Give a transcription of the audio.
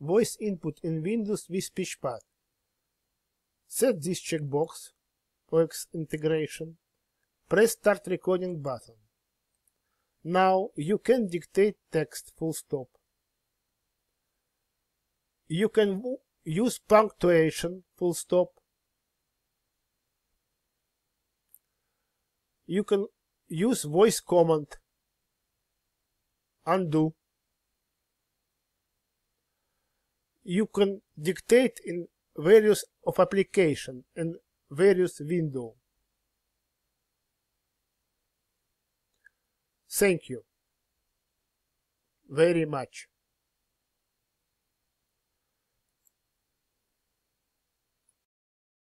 voice input in Windows with SpeechPad. Set this checkbox OX integration. Press Start Recording button. Now you can dictate text full stop. You can use punctuation full stop. You can use voice command undo you can dictate in various of application and various window. Thank you very much.